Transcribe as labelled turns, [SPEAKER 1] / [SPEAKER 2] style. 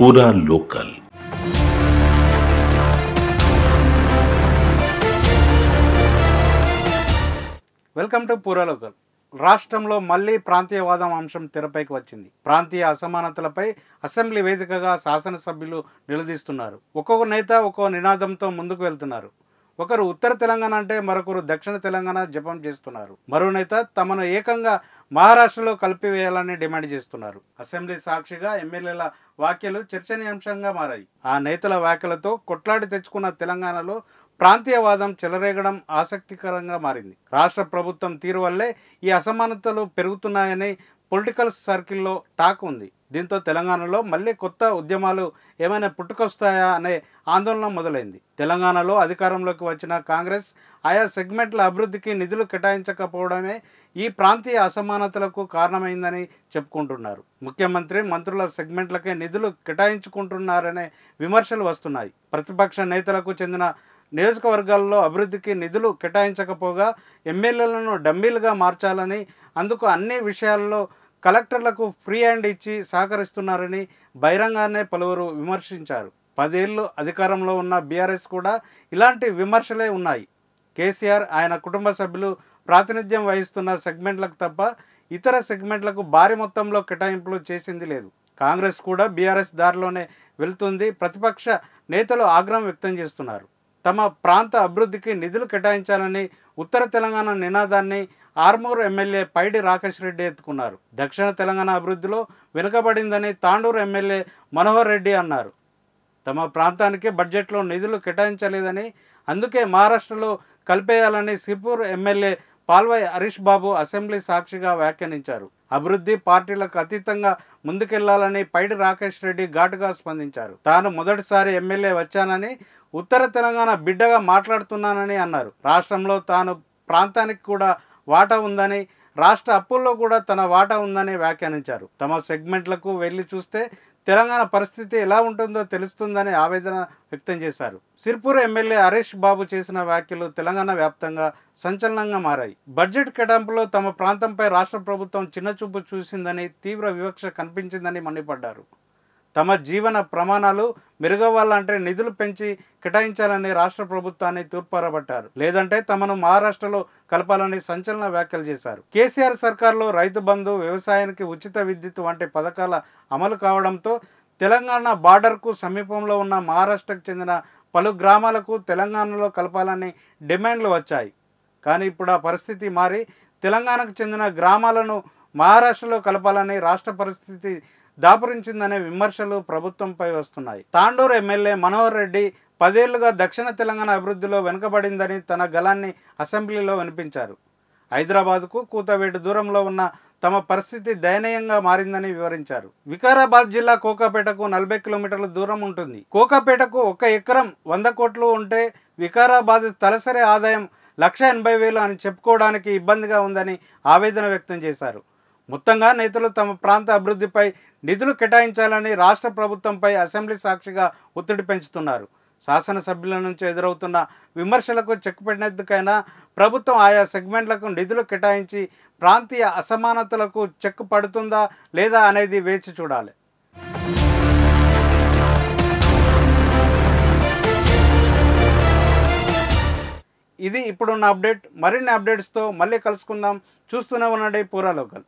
[SPEAKER 1] पूरा local welcome to Poora local రాష్ట్రంలో మళ్లీ ప్రాంతీయవాదం అంశం తెరపైకి వచ్చింది ప్రాంతీయ అసమానతలపై అసెంబ్లీ వేదికగా శాసనసభ్యులు నిలదీస్తున్నారు ఒక్కొక్క నేత ఒక్కో నినాదంతో ముందుకు వెళ్తున్నారు ఒకరు ఉత్తర తెలంగాణ అంటే మరొకరు దక్షిణ తెలంగాణ జపం చేస్తున్నారు మరో నేత తమను ఏకంగా మహారాష్ట్రలో కలిపివేయాలని డిమాండ్ చేస్తున్నారు అసెంబ్లీ సాక్షిగా ఎమ్మెల్యేల వ్యాఖ్యలు చర్చనీయాంశంగా మారాయి ఆ నేతల వ్యాఖ్యలతో కొట్లాడి తెచ్చుకున్న తెలంగాణలో ప్రాంతీయవాదం చెలరేగడం ఆసక్తికరంగా మారింది రాష్ట్ర ప్రభుత్వం తీరు వల్లే ఈ అసమానతలు పెరుగుతున్నాయని పొలిటికల్ సర్కిల్లో టాక్ ఉంది దీంతో తెలంగాణలో మళ్ళీ కొత్త ఉద్యమాలు ఏమైనా పుట్టుకొస్తాయా అనే ఆందోళన మొదలైంది తెలంగాణలో అధికారంలోకి వచ్చిన కాంగ్రెస్ ఆయా సెగ్మెంట్ల అభివృద్ధికి నిధులు కేటాయించకపోవడమే ఈ ప్రాంతీయ అసమానతలకు కారణమైందని చెప్పుకుంటున్నారు ముఖ్యమంత్రి మంత్రుల సెగ్మెంట్లకే నిధులు కేటాయించుకుంటున్నారనే విమర్శలు వస్తున్నాయి ప్రతిపక్ష నేతలకు చెందిన నియోజకవర్గాల్లో అభివృద్ధికి నిధులు కేటాయించకపోగా ఎమ్మెల్యేలను డమ్మీలుగా మార్చాలని అందుకు అన్ని విషయాల్లో కలెక్టర్లకు ఫ్రీ హ్యాండ్ ఇచ్చి సహకరిస్తున్నారని బహిరంగానే పలువురు విమర్శించారు పదేళ్ళు అధికారంలో ఉన్న బీఆర్ఎస్ కూడా ఇలాంటి విమర్శలే ఉన్నాయి కేసీఆర్ ఆయన కుటుంబ సభ్యులు ప్రాతినిధ్యం వహిస్తున్న సెగ్మెంట్లకు తప్ప ఇతర సెగ్మెంట్లకు భారీ మొత్తంలో కేటాయింపులు చేసింది లేదు కాంగ్రెస్ కూడా బీఆర్ఎస్ దారిలోనే వెళ్తుంది ప్రతిపక్ష నేతలు ఆగ్రహం వ్యక్తం చేస్తున్నారు తమ ప్రాంత అభివృద్ధికి నిధులు కేటాయించాలని ఉత్తర తెలంగాణ నినాదాన్ని ఆర్మూరు ఎమ్మెల్యే పైడి రాకేష్ రెడ్డి ఎత్తుకున్నారు దక్షిణ తెలంగాణ అభివృద్ధిలో వెనుకబడిందని తాండూరు ఎమ్మెల్యే మనోహర్ రెడ్డి అన్నారు తమ ప్రాంతానికి బడ్జెట్లో నిధులు కేటాయించలేదని అందుకే మహారాష్ట్రలో కలిపేయాలని సిపూర్ ఎమ్మెల్యే పాల్వాయి హరీష్ బాబు అసెంబ్లీ సాక్షిగా వ్యాఖ్యానించారు అభివృద్ధి పార్టీలకు అతీతంగా ముందుకెళ్లాలని పైడి రాకేష్ రెడ్డి ఘాటుగా స్పందించారు తాను మొదటిసారి ఎమ్మెల్యే వచ్చానని ఉత్తర తెలంగాణ బిడ్డగా మాట్లాడుతున్నానని అన్నారు రాష్ట్రంలో తాను ప్రాంతానికి కూడా వాటా ఉందని రాష్ట్ర అప్పుల్లో కూడా తన వాటా ఉందని వ్యాఖ్యానించారు తమ సెగ్మెంట్లకు వెళ్ళి చూస్తే తెలంగాణ పరిస్థితి ఎలా ఉంటుందో తెలుస్తుందని ఆవేదన వ్యక్తం చేశారు సిర్పూర్ ఎమ్మెల్యే హరీష్ బాబు చేసిన వ్యాఖ్యలు తెలంగాణ వ్యాప్తంగా సంచలనంగా మారాయి బడ్జెట్ కేటాయింపులో తమ ప్రాంతంపై రాష్ట్ర ప్రభుత్వం చిన్నచూపు చూసిందని తీవ్ర వివక్ష కనిపించిందని మండిపడ్డారు తమ జీవన ప్రమాణాలు మెరుగవ్వాలంటే నిధులు పెంచి కేటాయించాలని రాష్ట్ర ప్రభుత్వాన్ని తూర్పారబట్టారు లేదంటే తమను మహారాష్ట్రలో కలపాలని సంచలన వ్యాఖ్యలు చేశారు కేసీఆర్ సర్కార్లో రైతు బంధు వ్యవసాయానికి ఉచిత విద్యుత్ వంటి పథకాల అమలు కావడంతో తెలంగాణ బార్డర్కు సమీపంలో ఉన్న మహారాష్ట్రకు చెందిన పలు గ్రామాలకు తెలంగాణలో కలపాలని డిమాండ్లు వచ్చాయి కానీ ఇప్పుడు ఆ పరిస్థితి మారి తెలంగాణకు చెందిన గ్రామాలను మహారాష్ట్రలో కలపాలని రాష్ట్ర పరిస్థితి దాపురించిందనే విమర్శలు ప్రభుత్వంపై వస్తున్నాయి తాండూరు ఎమ్మెల్యే మనోహర్ రెడ్డి పదేళ్లుగా దక్షిణ తెలంగాణ అభివృద్ధిలో వెనుకబడిందని తన గలాన్ని అసెంబ్లీలో వినిపించారు హైదరాబాద్కు కూతవేటు దూరంలో ఉన్న తమ పరిస్థితి దయనీయంగా మారిందని వివరించారు వికారాబాద్ జిల్లా కోకాపేటకు నలభై కిలోమీటర్ల దూరం ఉంటుంది కోకాపేటకు ఒక ఎకరం వంద కోట్లు ఉంటే వికారాబాద్ తలసరి ఆదాయం లక్ష ఎనభై వేలు అని చెప్పుకోవడానికి ఇబ్బందిగా ఉందని ఆవేదన వ్యక్తం చేశారు మొత్తంగా నేతలు తమ ప్రాంత అభివృద్ధిపై నిధులు కేటాయించాలని రాష్ట్ర ప్రభుత్వంపై అసెంబ్లీ సాక్షిగా ఒత్తిడి పెంచుతున్నారు శాసనసభ్యుల నుంచి ఎదురవుతున్న విమర్శలకు చెక్ పెట్టినందుకైనా ప్రభుత్వం ఆయా సెగ్మెంట్లకు నిధులు కేటాయించి ప్రాంతీయ అసమానతలకు చెక్ పడుతుందా లేదా అనేది వేచి చూడాలి ఇది ఇప్పుడున్న అప్డేట్ మరిన్ని అప్డేట్స్తో మళ్ళీ కలుసుకుందాం చూస్తూనే ఉండండి పూరా లోకల్